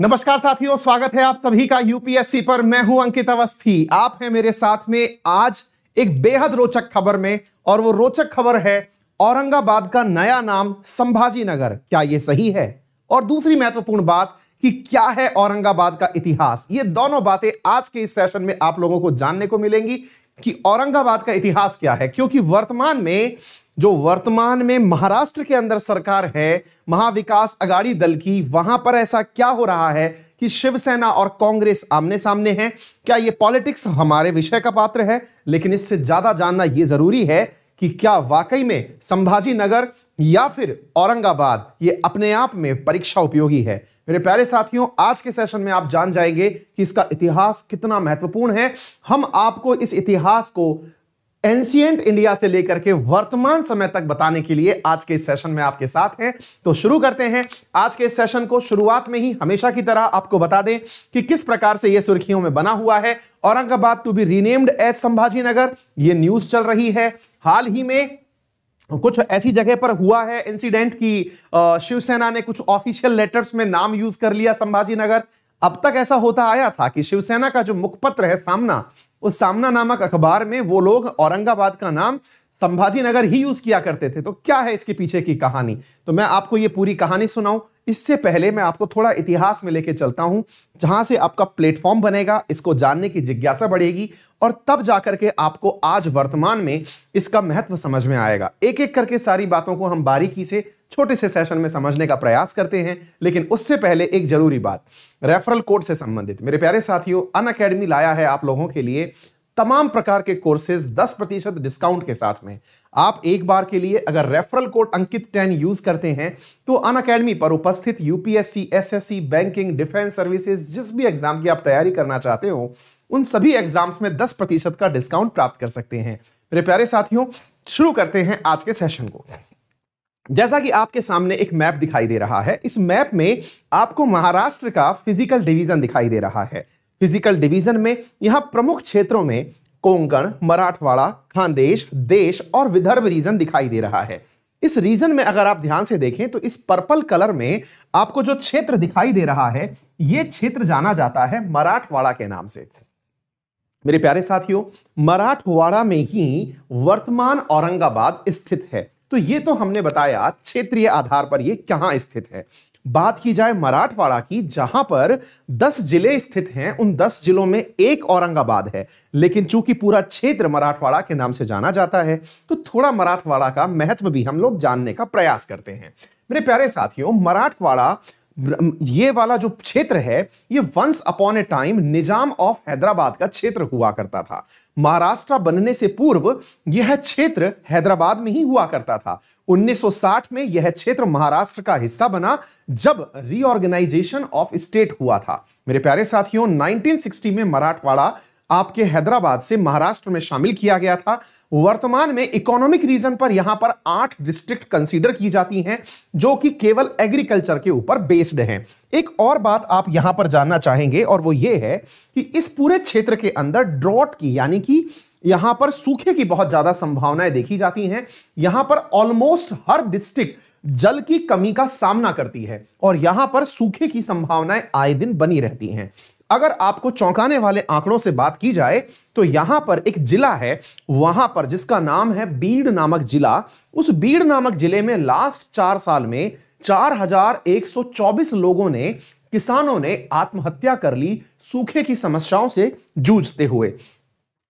नमस्कार साथियों स्वागत है आप सभी का यूपीएससी पर मैं हूं अंकित अवस्थी आप हैं मेरे साथ में आज एक बेहद रोचक खबर में और वो रोचक खबर है औरंगाबाद का नया नाम संभाजी नगर क्या ये सही है और दूसरी महत्वपूर्ण बात कि क्या है औरंगाबाद का इतिहास ये दोनों बातें आज के इस सेशन में आप लोगों को जानने को मिलेंगी कि औरंगाबाद का इतिहास क्या है क्योंकि वर्तमान में जो वर्तमान में महाराष्ट्र के अंदर सरकार है महाविकास अगाड़ी दल की वहां पर ऐसा क्या हो रहा है कि शिवसेना और कांग्रेस आमने सामने हैं क्या ये पॉलिटिक्स हमारे विषय का पात्र है लेकिन इससे ज्यादा जानना ये जरूरी है कि क्या वाकई में संभाजी नगर या फिर औरंगाबाद ये अपने आप में परीक्षा उपयोगी है मेरे प्यारे साथियों आज के सेशन में आप जान जाएंगे कि इसका इतिहास कितना महत्वपूर्ण है हम आपको इस इतिहास को एंशियंट इंडिया से लेकर के वर्तमान समय तक बताने के लिए आज के सेशन में आपके साथ हैं तो शुरू करते हैं आज के सेशन को शुरुआत में ही हमेशा की तरह आपको बता दें कि किस प्रकार से यह सुर्खियों में बना हुआ है Aurangabad to be renamed as Sambhaji Nagar ये न्यूज चल रही है हाल ही में कुछ ऐसी जगह पर हुआ है इंसिडेंट की शिवसेना ने कुछ ऑफिशियल लेटर्स में नाम यूज कर लिया संभाजी नगर अब तक ऐसा होता आया था कि शिवसेना का जो मुखपत्र है सामना उस सामना नामक अखबार में वो लोग औरंगाबाद का नाम संभाजी नगर ही यूज किया करते थे तो क्या है इसके पीछे की कहानी तो मैं आपको ये पूरी कहानी सुनाऊं इससे पहले मैं आपको थोड़ा इतिहास में लेके चलता हूं जहां से आपका प्लेटफॉर्म बनेगा इसको जानने की जिज्ञासा बढ़ेगी और तब जाकर के आपको आज वर्तमान में इसका महत्व समझ में आएगा एक एक करके सारी बातों को हम बारीकी से छोटे से सेशन में समझने का प्रयास करते हैं लेकिन उससे पहले एक जरूरी बात रेफरल कोड से संबंधित मेरे प्यारे साथियों अन अकेडमी लाया है आप लोगों के लिए तमाम प्रकार के कोर्सेज 10 प्रतिशत डिस्काउंट के साथ में आप एक बार के लिए अगर referral code Ankit ten use करते हैं तो अन अकेडमी पर उपस्थित UPSC SSC banking defence services जिस भी एग्जाम की आप तैयारी करना चाहते हो उन सभी एग्जाम्स में 10 प्रतिशत का डिस्काउंट प्राप्त कर सकते हैं मेरे प्यारे साथियों शुरू करते हैं आज के सेशन को जैसा कि आपके सामने एक मैप दिखाई दे रहा है इस मैप में आपको महाराष्ट्र का फिजिकल डिवीजन दिखाई दे रहा है फिजिकल डिवीजन में यहां प्रमुख क्षेत्रों में कोंकण मराठवाड़ा खानदेश देश और विदर्भ रीजन दिखाई दे रहा है इस रीजन में अगर आप ध्यान से देखें तो इस पर्पल कलर में आपको जो क्षेत्र दिखाई दे रहा है यह क्षेत्र जाना जाता है मराठवाड़ा के नाम से मेरे प्यारे साथियों मराठवाड़ा में ही वर्तमान औरंगाबाद स्थित है तो ये तो हमने बताया क्षेत्रीय आधार पर ये कहाँ स्थित है बात की जाए मराठवाड़ा की जहां पर 10 जिले स्थित हैं उन 10 जिलों में एक औरंगाबाद है लेकिन चूंकि पूरा क्षेत्र मराठवाड़ा के नाम से जाना जाता है तो थोड़ा मराठवाड़ा का महत्व भी हम लोग जानने का प्रयास करते हैं मेरे प्यारे साथियों मराठवाड़ा ये वाला जो क्षेत्र है ये once upon a time Nizam of Hyderabad का क्षेत्र हुआ करता था महाराष्ट्र बनने से पूर्व यह क्षेत्र हैदराबाद में ही हुआ करता था 1960 में यह क्षेत्र महाराष्ट्र का हिस्सा बना जब रीऑर्गेनाइजेशन ऑफ स्टेट हुआ था मेरे प्यारे साथियों 1960 में मराठवाड़ा आपके हैदराबाद से महाराष्ट्र में शामिल किया गया था वर्तमान में इकोनॉमिक रीजन पर यहां पर आठ डिस्ट्रिक्ट कंसीडर की जाती हैं जो कि केवल एग्रीकल्चर के ऊपर बेस्ड हैं एक और बात आप यहां पर जानना चाहेंगे और वो ये है कि इस पूरे क्षेत्र के अंदर ड्रॉट की यानी कि यहां पर सूखे की बहुत ज्यादा संभावनाएं देखी जाती हैं यहां पर ऑलमोस्ट हर डिस्ट्रिक्ट जल की कमी का सामना करती है और यहां पर सूखे की संभावनाएं आए दिन बनी रहती हैं अगर आपको चौंकाने वाले आंकड़ों से बात की जाए तो यहां पर एक जिला है वहां पर जिसका नाम है बीड़ नामक जिला उस बीड़ नामक जिले में लास्ट चार साल में 4124 लोगों ने किसानों ने आत्महत्या कर ली सूखे की समस्याओं से जूझते हुए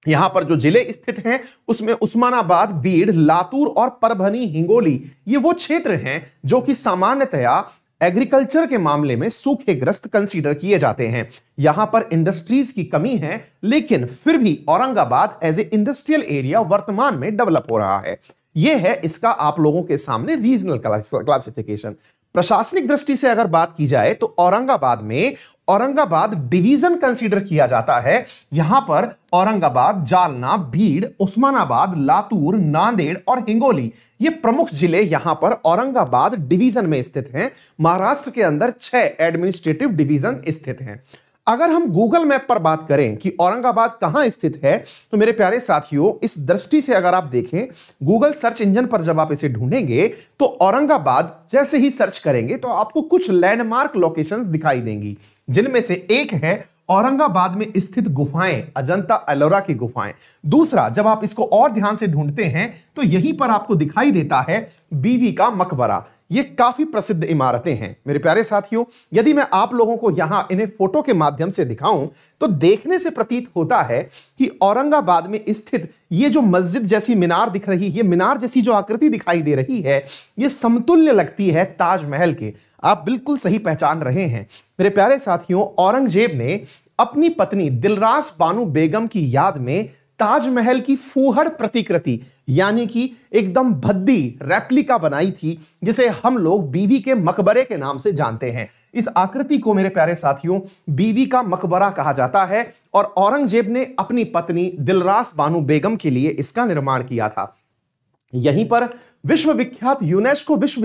यहां पर जो जिले स्थित हैं उसमें उस्मानाबाद बीड़ लातूर और परभनी हिंगोली ये वो क्षेत्र हैं जो कि सामान्यतया एग्रीकल्चर के मामले में सूखे ग्रस्त कंसीडर किए जाते हैं यहां पर इंडस्ट्रीज की कमी है लेकिन फिर भी Aurangabad as a industrial area वर्तमान में डेवलप हो रहा है यह है इसका आप लोगों के सामने रीजनल क्लासिफिकेशन प्रशासनिक दृष्टि से अगर बात की जाए तो औरंगाबाद में औरंगाबाद डिवीजन कंसीडर किया जाता है यहां पर औरंगाबाद जालना भीड़ उस्मानाबाद लातूर नांदेड़ और हिंगोली ये प्रमुख जिले यहां पर औरंगाबाद डिवीजन में स्थित हैं महाराष्ट्र के अंदर छह एडमिनिस्ट्रेटिव डिवीजन स्थित हैं अगर हम गूगल मैप पर बात करें कि औरंगाबाद कहाँ स्थित है तो मेरे प्यारे साथियों इस दृष्टि से अगर आप देखें गूगल सर्च इंजन पर जब आप इसे ढूंढेंगे तो औरंगाबाद जैसे ही सर्च करेंगे तो आपको कुछ लैंडमार्क लोकेशंस दिखाई देंगी जिनमें से एक है औरंगाबाद में स्थित गुफाएं अजंता एलोरा की गुफाएं दूसरा जब आप इसको और ध्यान से ढूंढते हैं तो यहीं पर आपको दिखाई देता है बीवी का मकबरा ये काफी प्रसिद्ध इमारतें हैं मेरे प्यारे साथियों यदि मैं आप लोगों को यहां इन्हें फोटो के माध्यम से दिखाऊं तो देखने से प्रतीत होता है कि औरंगाबाद में स्थित ये जो मस्जिद जैसी मीनार दिख रही है मीनार जैसी जो आकृति दिखाई दे रही है ये समतुल्य लगती है ताजमहल के आप बिल्कुल सही पहचान रहे हैं मेरे प्यारे साथियों औरंगजेब ने अपनी पत्नी दिलरास बानू बेगम की याद में ताजमहल की फूहड़ प्रतिकृति यानी कि एकदम भद्दी रेप्लिका बनाई थी जिसे हम लोग बीवी के मकबरे के नाम से जानते हैं इस आकृति को मेरे प्यारे साथियों बीवी का मकबरा कहा जाता है और औरंगजेब ने अपनी पत्नी दिलरास बानू बेगम के लिए इसका निर्माण किया था यहीं पर विश्व विख्यात यूनेस्को विश्व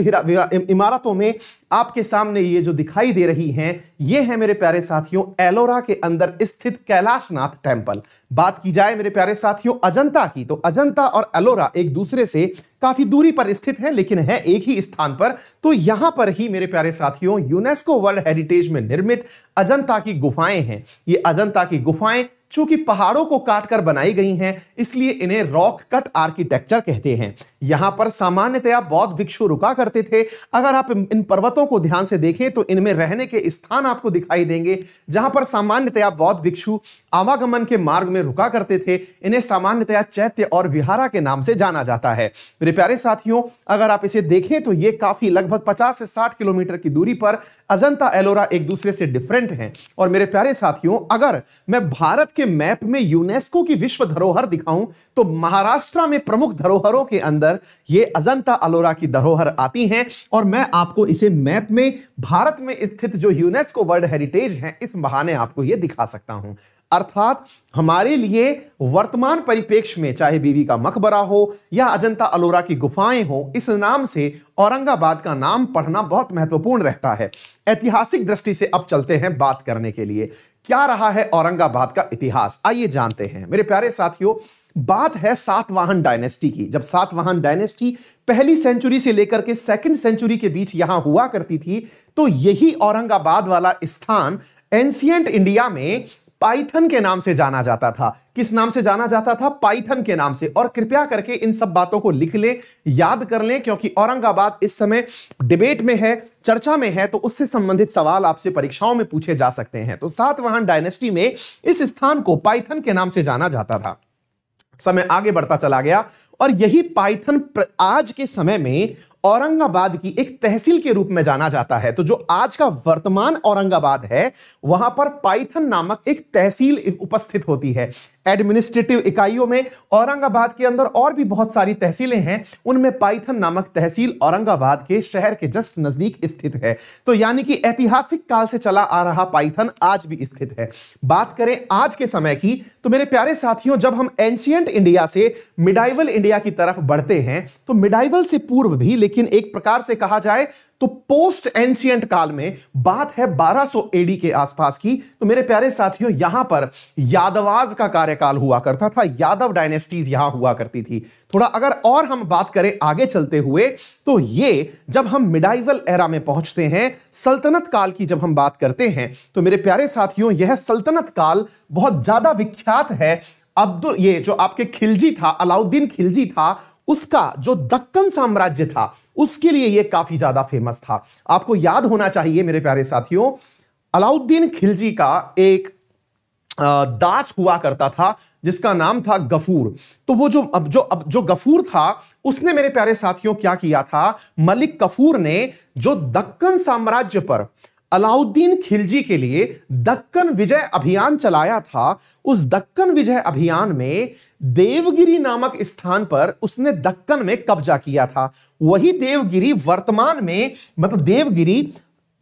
इमारतों में आपके सामने ये जो दिखाई दे रही हैं ये है मेरे प्यारे साथियों एलोरा के अंदर स्थित कैलाशनाथ टेम्पल बात की जाए मेरे प्यारे साथियों अजंता की तो अजंता और एलोरा एक दूसरे से काफी दूरी पर स्थित है लेकिन है एक ही स्थान पर तो यहां पर ही मेरे प्यारे साथियों यूनेस्को वर्ल्ड हेरिटेज में निर्मित अजंता की गुफाएं हैं ये अजंता की गुफाएं चूंकि पहाड़ों को काटकर बनाई गई हैं इसलिए इन्हें रॉक कट आर्किटेक्चर कहते हैं यहां पर सामान्यतया बौद्ध भिक्षु रुका करते थे अगर आप इन पर्वतों को ध्यान से देखें तो इनमें रहने के स्थान आपको दिखाई देंगे जहां पर सामान्यतया बौद्ध भिक्षु आवागमन के मार्ग में रुका करते थे इन्हें सामान्यतया चैत्य और विहारा के नाम से जाना जाता है मेरे प्यारे साथियों अगर आप इसे देखें तो ये काफी लगभग पचास से साठ किलोमीटर की दूरी पर अजंता एलोरा एक दूसरे से डिफरेंट है और मेरे प्यारे साथियों अगर मैं भारत के के मैप में यूनेस्को की विश्व धरोहर दिखाऊं तो महाराष्ट्र में प्रमुख धरोहरों के अंदर ये अजंता अलोरा की धरोहर आती हैं और मैं आपको इसे मैप में भारत में स्थित जो यूनेस्को वर्ल्ड हेरिटेज है इस बहाने आपको ये दिखा सकता हूं अर्थात हमारे लिए वर्तमान परिपेक्ष में चाहे बीवी का मकबरा हो या अजंता अलोरा की गुफाएं हो इस नाम से औरंगाबाद का नाम पढ़ना बहुत महत्वपूर्ण रहता है ऐतिहासिक दृष्टि से अब चलते हैं बात करने के लिए क्या रहा है औरंगाबाद का इतिहास आइए जानते हैं मेरे प्यारे साथियों बात है सातवाहन डायनेस्टी की जब सातवाहन डायनेस्टी पहली सेंचुरी से लेकर के सेकंड सेंचुरी के बीच यहां हुआ करती थी तो यही औरंगाबाद वाला स्थान एंशियंट इंडिया में पाइथन के नाम से जाना जाता था किस नाम से जाना जाता था पाइथन के नाम से और कृपया करके इन सब बातों को लिख लें याद कर लें क्योंकि औरंगाबाद इस समय डिबेट में है चर्चा में है तो उससे संबंधित सवाल आपसे परीक्षाओं में पूछे जा सकते हैं तो सातवाहन डायनेस्टी में इस स्थान को पाइथन के नाम से जाना जाता था समय आगे बढ़ता चला गया और यही पाइथन आज के समय में औरंगाबाद की एक तहसील के रूप में जाना जाता है तो जो आज का वर्तमान औरंगाबाद है वहां पर पाइथन नामक एक तहसील उपस्थित होती है एडमिनिस्ट्रेटिव इकाइयों में औरंगाबाद के अंदर और भी बहुत सारी तहसीलें हैं उनमें पाइथन नामक तहसील औरंगाबाद के शहर के जस्ट नजदीक स्थित है तो यानी कि ऐतिहासिक काल से चला आ रहा पाइथन आज भी स्थित है बात करें आज के समय की तो मेरे प्यारे साथियों जब हम एंशियंट इंडिया से मिडाइवल इंडिया की तरफ बढ़ते हैं तो मिडाइवल से पूर्व भी लेकिन एक प्रकार से कहा जाए तो पोस्ट एंशियंट काल में बात है 1200 एडी के आसपास की तो मेरे प्यारे साथियों यहां पर यादवाज का कार्यकाल हुआ करता था यादव डायनेस्टीज यहां हुआ करती थी थोड़ा अगर और हम बात करें आगे चलते हुए तो ये जब हम मिडाइवल एरा में पहुंचते हैं सल्तनत काल की जब हम बात करते हैं तो मेरे प्यारे साथियों यह सल्तनत काल बहुत ज्यादा विख्यात है अब्दुल तो ये जो आपके खिलजी था अलाउद्दीन खिलजी था उसका जो दक्कन साम्राज्य था उसके लिए ये काफी ज्यादा फेमस था आपको याद होना चाहिए मेरे प्यारे साथियों अलाउद्दीन खिलजी का एक दास हुआ करता था जिसका नाम था गफूर तो वो जो अब जो अब जो गफूर था उसने मेरे प्यारे साथियों क्या किया था मलिक कफूर ने जो दक्कन साम्राज्य पर अलाउद्दीन खिलजी के लिए दक्कन विजय अभियान चलाया था उस दक्कन विजय अभियान में देवगिरी नामक स्थान पर उसने दक्कन में कब्जा किया था वही देवगिरी वर्तमान में मतलब देवगिरी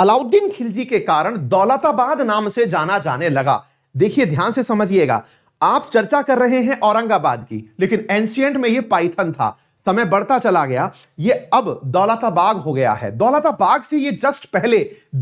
अलाउद्दीन खिलजी के कारण दौलताबाद नाम से जाना जाने लगा देखिए ध्यान से समझिएगा आप चर्चा कर रहे हैं औरंगाबाद की लेकिन एंशियंट में यह पाइथन था समय बढ़ता चला गया ये अब दौलताबाग हो गया है दौलताबाग से ये जस्ट पहले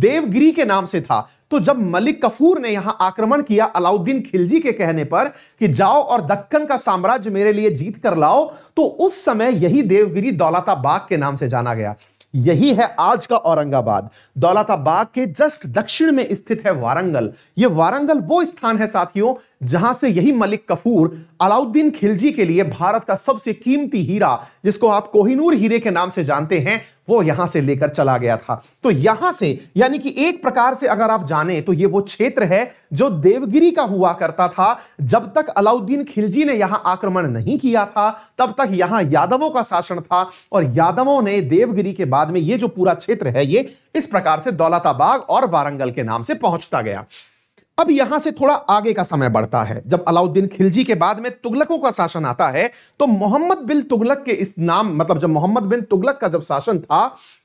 देवगिरी के नाम से था तो जब मलिक कफूर ने यहां आक्रमण किया अलाउद्दीन खिलजी के कहने पर कि जाओ और दक्कन का साम्राज्य मेरे लिए जीत कर लाओ तो उस समय यही देवगिरी दौलताबाग के नाम से जाना गया यही है आज का औरंगाबाद दौलताबाद के जस्ट दक्षिण में स्थित है वारंगल ये वारंगल वो स्थान है साथियों जहां से यही मलिक कफूर अलाउद्दीन खिलजी के लिए भारत का सबसे कीमती हीरा जिसको आप कोहिनूर हीरे के नाम से जानते हैं वो यहां से लेकर चला गया था तो यहां से यानी कि एक प्रकार से अगर आप जाने तो ये वो क्षेत्र है जो देवगिरी का हुआ करता था जब तक अलाउद्दीन खिलजी ने यहां आक्रमण नहीं किया था तब तक यहां यादवों का शासन था और यादवों ने देवगिरी के बाद में ये जो पूरा क्षेत्र है ये इस प्रकार से दौलताबाग और वारंगल के नाम से पहुंचता गया अब यहां से थोड़ा आगे का समय बढ़ता है जब अलाउद्दीन खिलजी के बाद में तुगलकों का शासन आता है तो मोहम्मद बिन तुगलक के इस नाम मतलब जब मोहम्मद बिन तुगलक का जब शासन था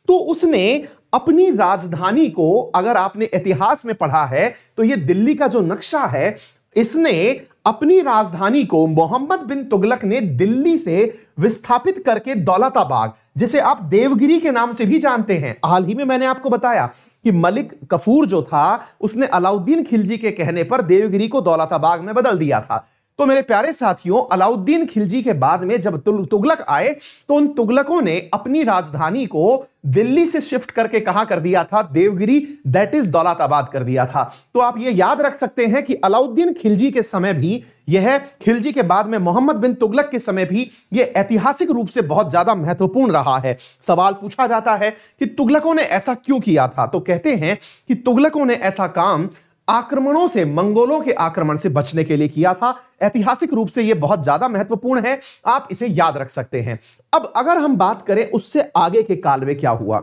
तो उसने अपनी राजधानी को अगर आपने इतिहास में पढ़ा है तो ये दिल्ली का जो नक्शा है इसने अपनी राजधानी को मोहम्मद बिन तुगलक ने दिल्ली से विस्थापित करके दौलताबाग जिसे आप देवगिरी के नाम से भी जानते हैं हाल ही में मैंने आपको बताया कि मलिक कफूर जो था उसने अलाउद्दीन खिलजी के कहने पर देवगिरी को दौलताबाग में बदल दिया था तो मेरे प्यारे साथियों अलाउद्दीन खिलजी के बाद में जब तुगलक आए तो उन तुगलकों ने अपनी राजधानी को दिल्ली से शिफ्ट करके कहा कर दिया था देवगिरी दैट इज दौलताबाद कर दिया था तो आप ये याद रख सकते हैं कि अलाउद्दीन खिलजी के समय भी यह खिलजी के बाद में मोहम्मद बिन तुगलक के समय भी यह ऐतिहासिक रूप से बहुत ज्यादा महत्वपूर्ण रहा है सवाल पूछा जाता है कि तुगलकों ने ऐसा क्यों किया था तो कहते हैं कि तुगलकों ने ऐसा काम आक्रमणों से मंगोलों के आक्रमण से बचने के लिए किया था ऐतिहासिक रूप से यह बहुत ज्यादा महत्वपूर्ण है आप इसे याद रख सकते हैं अब अगर हम बात करें उससे आगे के काल में क्या हुआ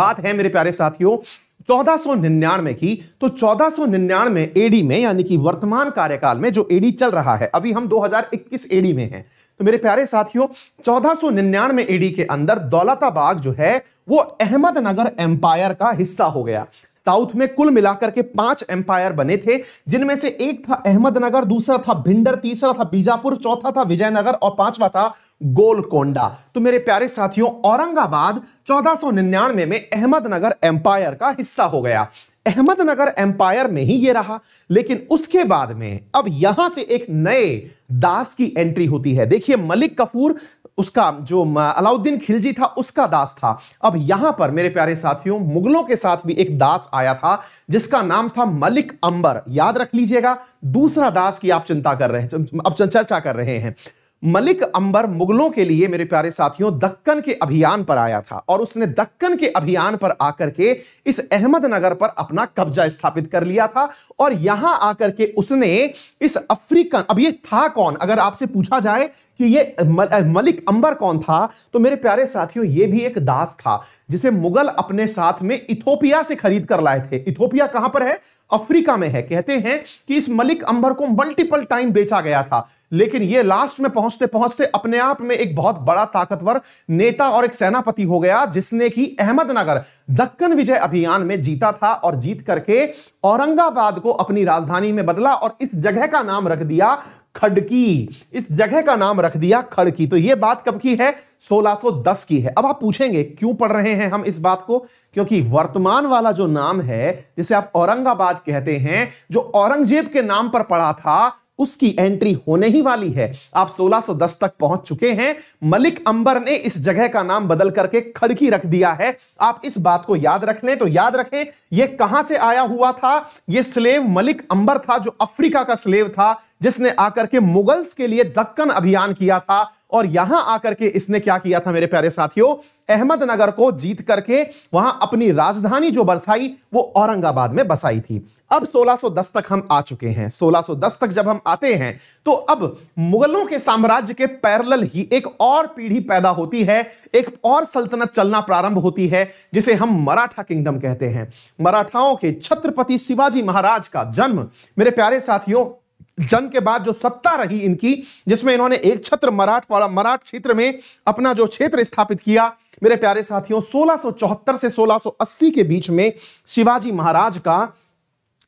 बात है मेरे प्यारे साथियों 1499 की तो 1499 एडी में यानी कि वर्तमान कार्यकाल में जो एडी चल रहा है अभी हम 2021 एडी में हैं तो मेरे प्यारे साथियों 1499 एडी के अंदर दौलताबाग जो है वो अहमदनगर एम्पायर का हिस्सा हो गया साउथ में कुल मिलाकर के पांच एम्पायर बने थे जिनमें से एक था अहमदनगर दूसरा था भिंडर तीसरा था बीजापुर चौथा था विजयनगर और पांचवा था गोलकोंडा तो मेरे प्यारे साथियों औरंगाबाद 1499 में अहमदनगर एम्पायर का हिस्सा हो गया अहमदनगर एम्पायर में ही ये रहा लेकिन उसके बाद में अब यहां से एक नए दास की एंट्री होती है देखिए मलिक कफूर उसका जो अलाउद्दीन खिलजी था उसका दास था अब यहां पर मेरे प्यारे साथियों मुगलों के साथ भी एक दास आया था जिसका नाम था मलिक अंबर याद रख लीजिएगा दूसरा दास की आप चिंता कर रहे हैं अब चर्चा कर रहे हैं मलिक अंबर मुगलों के लिए मेरे प्यारे साथियों दक्कन के अभियान पर आया था और उसने दक्कन के अभियान पर आकर के इस अहमदनगर पर अपना कब्जा स्थापित कर लिया था और यहां आकर के उसने इस अफ्रीकन अब ये था कौन अगर आपसे पूछा जाए कि ये मलिक अंबर कौन था तो मेरे प्यारे साथियों ये भी एक दास था जिसे मुगल अपने साथ में इथोपिया से खरीद कर लाए थे इथोपिया कहां पर है अफ्रीका में है कहते हैं कि इस मलिक अंबर को मल्टीपल टाइम बेचा गया था लेकिन ये लास्ट में पहुंचते पहुंचते अपने आप में एक बहुत बड़ा ताकतवर नेता और एक सेनापति हो गया जिसने कि अहमदनगर दक्कन विजय अभियान में जीता था और जीत करके औरंगाबाद को अपनी राजधानी में बदला और इस जगह का नाम रख दिया खड़की इस जगह का नाम रख दिया खड़की तो यह बात कब की है 1610 की है अब आप पूछेंगे क्यों पढ़ रहे हैं हम इस बात को क्योंकि वर्तमान वाला जो नाम है जिसे आप औरंगाबाद कहते हैं जो औरंगजेब के नाम पर पड़ा था उसकी एंट्री होने ही वाली है आप 1610 तक पहुंच चुके हैं मलिक अंबर ने इस जगह का नाम बदल करके खड़की रख दिया है आप इस बात को याद रख लें तो याद रखें यह कहां से आया हुआ था यह स्लेव मलिक अंबर था जो अफ्रीका का स्लेव था जिसने आकर के मुगल्स के लिए दक्कन अभियान किया था और यहां आकर के इसने क्या किया था मेरे प्यारे साथियों अहमदनगर को जीत करके वहां अपनी राजधानी जो बरसाई वो औरंगाबाद में बसाई थी अब 1610 तक हम आ चुके हैं 1610 तक जब हम आते हैं तो अब मुगलों के साम्राज्य के पैरल ही एक और पीढ़ी पैदा होती है एक और सल्तनत चलना प्रारंभ होती है जिसे हम मराठा किंगडम कहते हैं मराठाओं के छत्रपति शिवाजी महाराज का जन्म मेरे प्यारे साथियों जन के बाद जो सत्ता रही इनकी जिसमें इन्होंने एक छत्र मराठ वाला मराठ क्षेत्र में अपना जो क्षेत्र स्थापित किया मेरे प्यारे साथियों 1674 से 1680 के बीच में शिवाजी महाराज का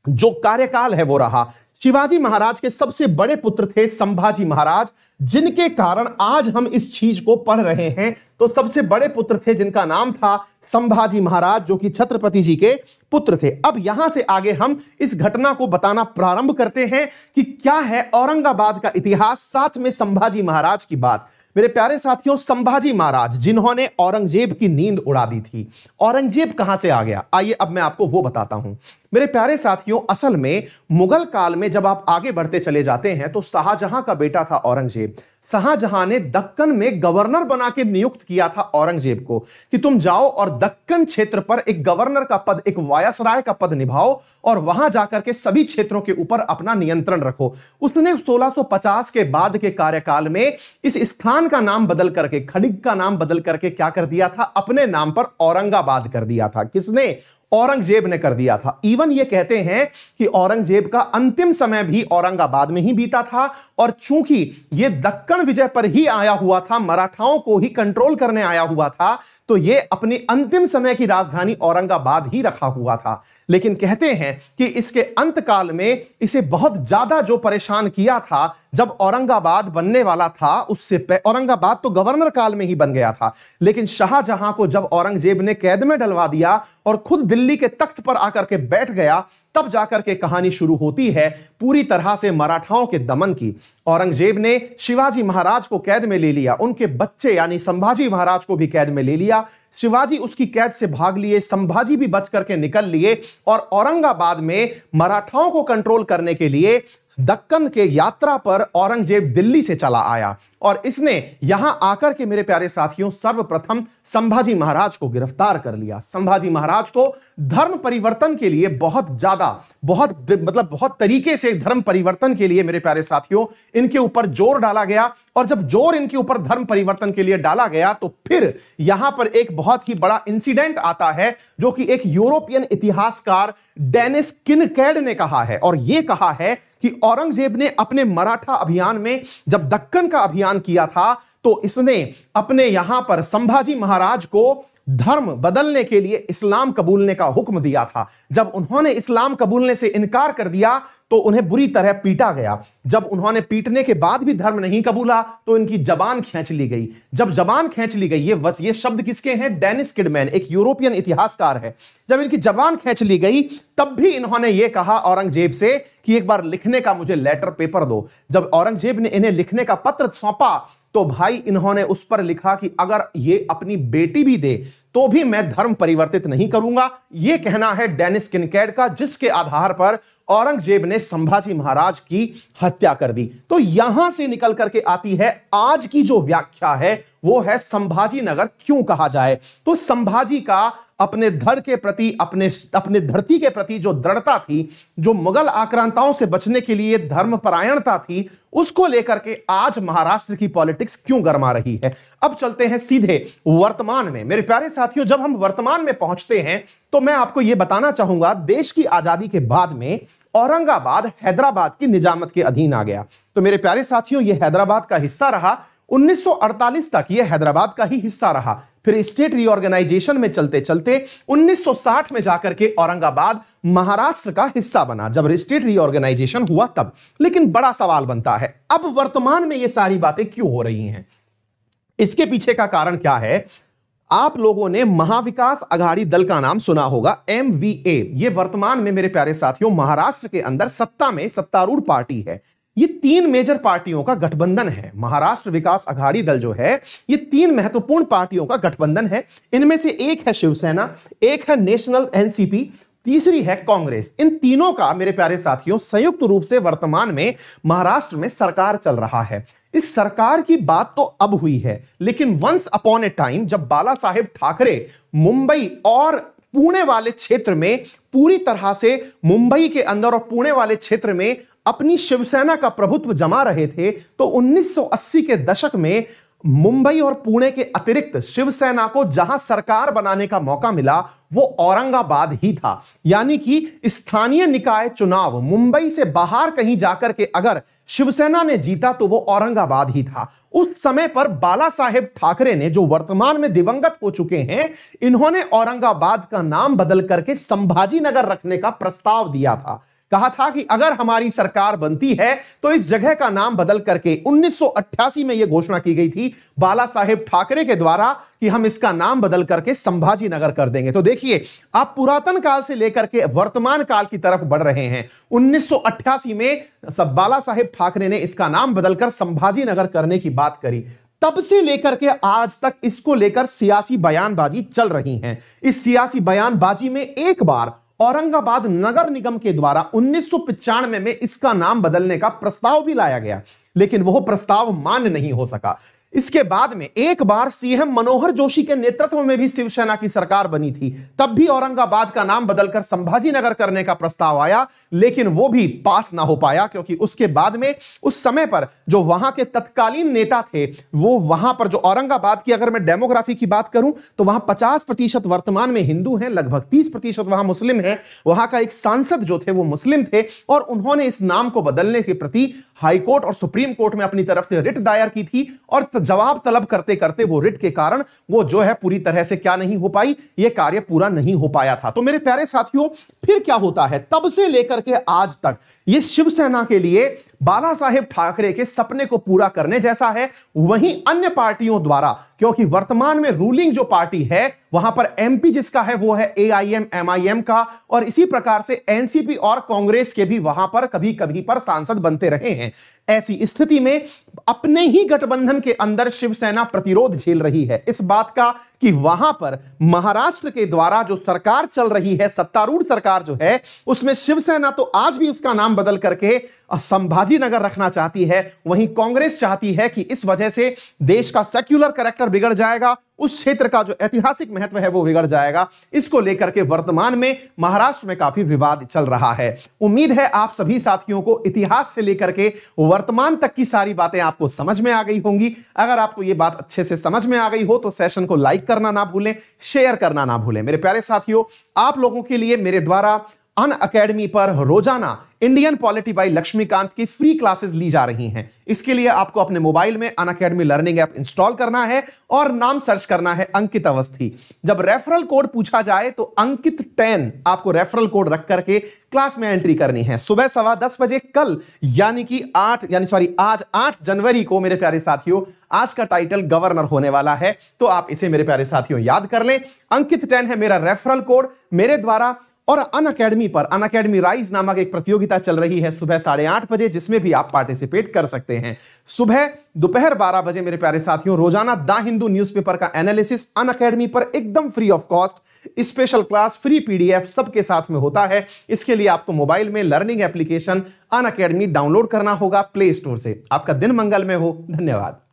जो कार्यकाल है वो रहा शिवाजी महाराज के सबसे बड़े पुत्र थे संभाजी महाराज जिनके कारण आज हम इस चीज को पढ़ रहे हैं तो सबसे बड़े पुत्र थे जिनका नाम था संभाजी महाराज जो कि छत्रपति जी के पुत्र थे अब यहां से आगे हम इस घटना को बताना प्रारंभ करते हैं कि क्या है औरंगाबाद का इतिहास साथ में संभाजी महाराज की बात मेरे प्यारे साथियों संभाजी महाराज जिन्होंने औरंगजेब की नींद उड़ा दी थी औरंगजेब कहां से आ गया आइए अब मैं आपको वो बताता हूं मेरे प्यारे साथियों असल में मुगल काल में जब आप आगे बढ़ते चले जाते हैं तो शाहजहां का बेटा था औरंगजेब शाहजहां ने दक्कन में गवर्नर बना के नियुक्त किया था औरंगजेब को कि तुम जाओ और दक्कन क्षेत्र पर एक गवर्नर का पद एक वायसराय का पद निभाओ और वहां जाकर के सभी क्षेत्रों के ऊपर अपना नियंत्रण रखो उसने 1650 के बाद के कार्यकाल में इस स्थान का नाम बदल करके खड़िग का नाम बदल करके क्या कर दिया था अपने नाम पर औरंगाबाद कर दिया था किसने औरंगजेब ने कर दिया था इवन ये कहते हैं कि औरंगजेब का अंतिम समय भी औरंगाबाद में ही बीता था और चूंकि ये दक्कन विजय पर ही आया हुआ था मराठाओं को ही कंट्रोल करने आया हुआ था तो ये अपने अंतिम समय की राजधानी औरंगाबाद ही रखा हुआ था लेकिन कहते हैं कि इसके अंतकाल में इसे बहुत ज्यादा जो परेशान किया था जब औरंगाबाद बनने वाला था उससे औरंगाबाद तो गवर्नर काल में ही बन गया था लेकिन शाहजहां को जब औरंगजेब ने कैद में डलवा दिया और खुद दिल्ली के तख्त पर आकर के बैठ गया तब जाकर के कहानी शुरू होती है पूरी तरह से मराठाओं के दमन की औरंगजेब ने शिवाजी महाराज को कैद में ले लिया उनके बच्चे यानी संभाजी महाराज को भी कैद में ले लिया शिवाजी उसकी कैद से भाग लिए संभाजी भी बच करके निकल लिए और औरंगाबाद में मराठाओं को कंट्रोल करने के लिए दक्कन के यात्रा पर औरंगजेब दिल्ली से चला आया और इसने यहां आकर के मेरे प्यारे साथियों सर्वप्रथम संभाजी महाराज को गिरफ्तार कर लिया संभाजी महाराज को धर्म परिवर्तन के लिए बहुत ज्यादा बहुत मतलब बहुत तरीके से धर्म परिवर्तन के लिए मेरे प्यारे साथियों इनके ऊपर जोर डाला गया और जब जोर इनके ऊपर धर्म परिवर्तन के लिए डाला गया तो फिर यहां पर एक बहुत ही बड़ा इंसिडेंट आता है जो कि एक यूरोपियन इतिहासकार डेनिस किनकैड ने कहा है और यह कहा है कि औरंगजेब ने अपने मराठा अभियान में जब दक्कन का अभियान किया था तो इसने अपने यहां पर संभाजी महाराज को धर्म बदलने के लिए इस्लाम कबूलने का हुक्म दिया था जब उन्होंने इस्लाम कबूलने से इनकार कर दिया तो उन्हें बुरी तरह पीटा गया जब उन्होंने पीटने के बाद भी धर्म नहीं कबूला तो इनकी जबान खींच ली गई जब जबान खींच ली गई ये वच ये शब्द किसके हैं डेनिस किडमैन एक यूरोपियन इतिहासकार है जब इनकी जबान खींच ली गई तब भी इन्होंने ये कहा औरंगजेब से कि एक बार लिखने का मुझे लेटर पेपर दो जब औरंगजेब ने इन्हें लिखने का पत्र सौंपा तो भाई इन्होंने उस पर लिखा कि अगर ये अपनी बेटी भी दे तो भी मैं धर्म परिवर्तित नहीं करूंगा यह कहना है डेनिस किनकेड का जिसके आधार पर औरंगजेब ने संभाजी महाराज की हत्या कर दी तो यहां से निकल करके आती है आज की जो व्याख्या है वो है संभाजी नगर क्यों कहा जाए तो संभाजी का अपने धड़ के प्रति अपने अपने धरती के प्रति जो दृढ़ता थी जो मुगल आक्रांताओं से बचने के लिए धर्मपरायणता थी उसको लेकर के आज महाराष्ट्र की पॉलिटिक्स क्यों गर्मा रही है अब चलते हैं सीधे वर्तमान में मेरे प्यारे साथियों जब हम वर्तमान में पहुंचते हैं तो मैं आपको यह बताना चाहूंगा देश की आजादी के बाद में औरंगाबाद हैदराबाद की निजामत के अधीन आ गया तो मेरे प्यारे साथियों ये हैदराबाद का हिस्सा रहा 1948 तक यह हैदराबाद का ही हिस्सा रहा फिर स्टेट रीऑर्गेनाइजेशन में चलते चलते 1960 में जाकर के औरंगाबाद महाराष्ट्र का हिस्सा बना जब स्टेट रीऑर्गेनाइजेशन हुआ तब लेकिन बड़ा सवाल बनता है अब वर्तमान में ये सारी बातें क्यों हो रही हैं इसके पीछे का कारण क्या है आप लोगों ने महाविकास अघाड़ी दल का नाम सुना होगा एम वी ए वर्तमान में मेरे प्यारे साथियों महाराष्ट्र के अंदर सत्ता में सत्तारूढ़ पार्टी है ये तीन मेजर पार्टियों का गठबंधन है महाराष्ट्र विकास अघाड़ी दल जो है ये तीन महत्वपूर्ण पार्टियों का गठबंधन है इनमें से एक है शिवसेना एक है नेशनल एनसीपी तीसरी है कांग्रेस इन तीनों का मेरे प्यारे साथियों संयुक्त रूप से वर्तमान में महाराष्ट्र में सरकार चल रहा है इस सरकार की बात तो अब हुई है लेकिन वंस अपॉन ए टाइम जब बाला साहेब ठाकरे मुंबई और पुणे वाले क्षेत्र में पूरी तरह से मुंबई के अंदर और पुणे वाले क्षेत्र में अपनी शिवसेना का प्रभुत्व जमा रहे थे तो 1980 के दशक में मुंबई और पुणे के अतिरिक्त शिवसेना को जहां सरकार बनाने का मौका मिला वो औरंगाबाद ही था यानी कि स्थानीय निकाय चुनाव मुंबई से बाहर कहीं जाकर के अगर शिवसेना ने जीता तो वो औरंगाबाद ही था उस समय पर बाला साहेब ठाकरे ने जो वर्तमान में दिवंगत हो चुके हैं इन्होंने औरंगाबाद का नाम बदल करके संभाजी नगर रखने का प्रस्ताव दिया था कहा था कि अगर हमारी सरकार बनती है तो इस जगह का नाम बदल करके 1988 में यह घोषणा की गई थी बाला साहेब ठाकरे के द्वारा कि हम इसका नाम बदल करके संभाजी नगर कर देंगे तो देखिए आप पुरातन काल से लेकर के वर्तमान काल की तरफ बढ़ रहे हैं 1988 में सब बाला साहेब ठाकरे ने इसका नाम बदलकर संभाजी नगर करने की बात करी तब से लेकर के आज तक इसको लेकर सियासी बयानबाजी चल रही है इस सियासी बयानबाजी में एक बार औरंगाबाद नगर निगम के द्वारा उन्नीस में, में इसका नाम बदलने का प्रस्ताव भी लाया गया लेकिन वह प्रस्ताव मान नहीं हो सका इसके बाद में एक बार सीएम मनोहर जोशी के नेतृत्व में भी शिवसेना की सरकार बनी थी तब भी औरंगाबाद का नाम बदलकर संभाजी नगर करने का प्रस्ताव आया लेकिन वो भी पास ना हो पाया क्योंकि उसके बाद में उस समय पर जो वहां के तत्कालीन नेता थे वो वहां पर जो औरंगाबाद की अगर मैं डेमोग्राफी की बात करूं तो वहां पचास प्रतिशत वर्तमान में हिंदू हैं लगभग तीस प्रतिशत वहां मुस्लिम है वहां का एक सांसद जो थे वो मुस्लिम थे और उन्होंने इस नाम को बदलने के प्रति कोर्ट और सुप्रीम कोर्ट में अपनी तरफ से रिट दायर की थी और जवाब तलब करते करते वो रिट के कारण वो जो है पूरी तरह से क्या नहीं हो पाई ये कार्य पूरा नहीं हो पाया था तो मेरे प्यारे साथियों फिर क्या होता है तब से लेकर के आज तक ये शिवसेना के लिए बाला साहेब ठाकरे के सपने को पूरा करने जैसा है वहीं अन्य पार्टियों द्वारा क्योंकि वर्तमान में रूलिंग जो पार्टी है वहां पर एमपी जिसका है वो है एआईएम एमआईएम का और इसी प्रकार से एनसीपी और कांग्रेस के भी वहां पर कभी कभी पर सांसद बनते रहे हैं ऐसी स्थिति में अपने ही गठबंधन के अंदर शिवसेना प्रतिरोध झेल रही है इस बात का कि वहां पर महाराष्ट्र के द्वारा जो सरकार चल रही है सत्तारूढ़ सरकार जो है उसमें शिवसेना तो आज भी उसका नाम बदल करके संभाजी नगर रखना चाहती है वहीं कांग्रेस चाहती है कि इस वजह से देश का सेक्युलर करेक्टर बिगड़ जाएगा उस क्षेत्र का जो ऐतिहासिक महत्व है वो बिगड़ जाएगा इसको लेकर के वर्तमान में महाराष्ट्र में काफी विवाद चल रहा है उम्मीद है आप सभी साथियों को इतिहास से लेकर के वर्तमान तक की सारी बातें आपको समझ में आ गई होंगी अगर आपको ये बात अच्छे से समझ में आ गई हो तो सेशन को लाइक करना ना भूलें शेयर करना ना भूलें मेरे प्यारे साथियों आप लोगों के लिए मेरे द्वारा अन अकेडमी पर रोजाना इंडियन पॉलिटी बाई लक्ष्मीकांत की फ्री क्लासेस ली जा रही हैं इसके लिए आपको अपने मोबाइल में Unacademy learning app install करना है और नाम सर्च करना है अंकित अवस्थी जब रेफरल कोड पूछा जाए तो अंकित टेन आपको रेफरल कोड रख करके क्लास में एंट्री करनी है सुबह सवा दस बजे कल यानी कि आठ यानी सॉरी आज आठ जनवरी को मेरे प्यारे साथियों आज का टाइटल गवर्नर होने वाला है तो आप इसे मेरे प्यारे साथियों याद कर लें अंकित टेन है मेरा रेफरल कोड मेरे द्वारा और अन अकेडमी पर अन अकेडमी राइज नामक एक प्रतियोगिता चल रही है सुबह साढ़े आठ बजे जिसमें भी आप पार्टिसिपेट कर सकते हैं सुबह दोपहर बारह बजे मेरे प्यारे साथियों रोजाना द हिंदू न्यूज़पेपर का एनालिसिस अन अकेडमी पर एकदम free of cost special class free PDF सबके साथ में होता है इसके लिए आपको मोबाइल में learning application Unacademy download करना होगा प्ले स्टोर से आपका दिन मंगल में हो धन्यवाद